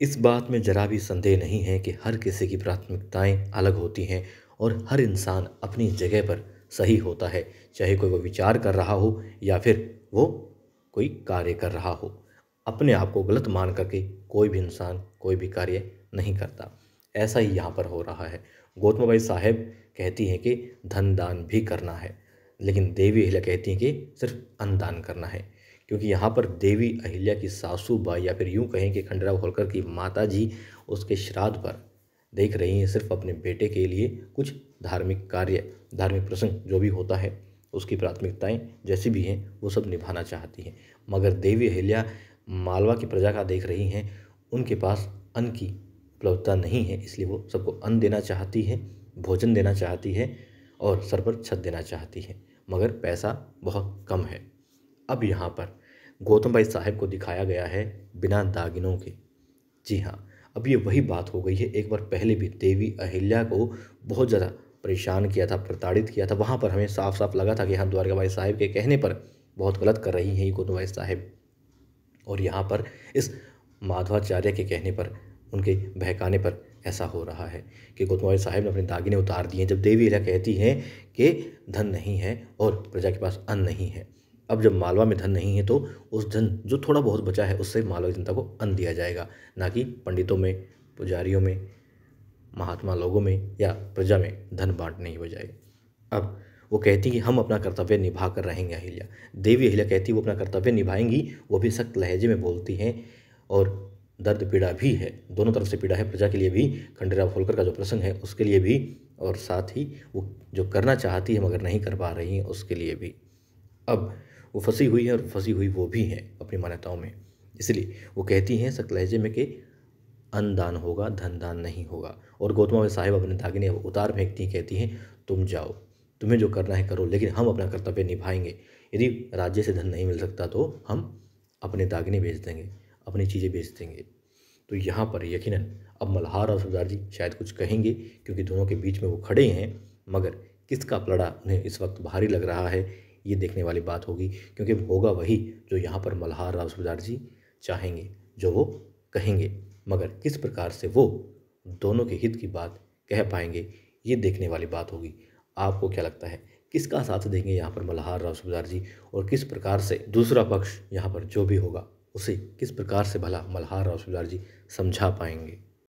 इस बात में जरा भी संदेह नहीं है कि हर किसी की प्राथमिकताएं अलग होती हैं और हर इंसान अपनी जगह पर सही होता है चाहे कोई वो विचार कर रहा हो या फिर वो कोई कार्य कर रहा हो अपने आप को गलत मान करके कोई भी इंसान कोई भी कार्य नहीं करता ऐसा ही यहाँ पर हो रहा है भाई साहेब कहती हैं कि धन दान भी करना है लेकिन देवी हिला कहती हैं कि सिर्फ अन्नदान करना है क्योंकि यहाँ पर देवी अहिल्या की बाई या फिर यूँ कहें कि खंडराव होलकर की माता जी उसके श्राद्ध पर देख रही हैं सिर्फ अपने बेटे के लिए कुछ धार्मिक कार्य धार्मिक प्रसंग जो भी होता है उसकी प्राथमिकताएं जैसी भी हैं वो सब निभाना चाहती हैं मगर देवी अहिल्या मालवा की प्रजा का देख रही हैं उनके पास अन्न की उपलब्धता नहीं है इसलिए वो सबको अन्न देना चाहती है भोजन देना चाहती है और सर पर छत देना चाहती है मगर पैसा बहुत कम है अब यहाँ पर गौतम भाई साहब को दिखाया गया है बिना दागिनों के जी हाँ अब ये वही बात हो गई है एक बार पहले भी देवी अहिल्या को बहुत ज़्यादा परेशान किया था प्रताड़ित किया था वहाँ पर हमें साफ साफ लगा था कि हाँ द्वारका भाई साहब के कहने पर बहुत गलत कर रही हैं ये गौतम भाई साहब और यहाँ पर इस माधवाचार्य के कहने पर उनके बहकाने पर ऐसा हो रहा है कि गौतम भाई साहब ने अपने दागिने उतार दिए जब देवी अहिल्या कहती हैं कि धन नहीं है और प्रजा के पास अन्न नहीं है अब जब मालवा में धन नहीं है तो उस धन जो थोड़ा बहुत बचा है उससे मालवा जनता को अन्न दिया जाएगा ना कि पंडितों में पुजारियों में महात्मा लोगों में या प्रजा में धन बांटने नहीं हो अब वो कहती कि हम अपना कर्तव्य निभा कर रहेंगे अहिल्या देवी अहिल्या कहती वो अपना कर्तव्य निभाएंगी वो भी सख्त लहजे में बोलती हैं और दर्द पीड़ा भी है दोनों तरफ से पीड़ा है प्रजा के लिए भी खंडेराव होलकर का जो प्रसंग है उसके लिए भी और साथ ही वो जो करना चाहती है मगर नहीं कर पा रही हैं उसके लिए भी अब वो फंसी हुई है और फंसी हुई वो भी हैं अपनी मान्यताओं में इसलिए वो कहती हैं सख्त लहजे में कि अनदान होगा धन दान नहीं होगा और गौतमा साहिब अपने दागिने उतार फेंकती कहती हैं तुम जाओ तुम्हें जो करना है करो लेकिन हम अपना कर्तव्य निभाएंगे यदि राज्य से धन नहीं मिल सकता तो हम अपने दागिने बेच देंगे अपनी चीज़ें बेच देंगे तो यहाँ पर यकीनन अब मल्हार और सरदार जी शायद कुछ कहेंगे क्योंकि दोनों के बीच में वो खड़े हैं मगर किसका पलड़ा उन्हें इस वक्त भारी लग रहा है ये देखने वाली बात होगी क्योंकि होगा वही जो यहाँ पर मल्हार राव सरदार जी चाहेंगे जो वो कहेंगे मगर किस प्रकार से वो दोनों के हित की बात कह पाएंगे ये देखने वाली बात होगी आपको क्या लगता है किसका साथ देंगे यहाँ पर मल्हार राव सरदार जी और किस प्रकार से दूसरा पक्ष यहाँ पर जो भी होगा उसे किस प्रकार से भला मल्हार राव सरदार जी समझा पाएंगे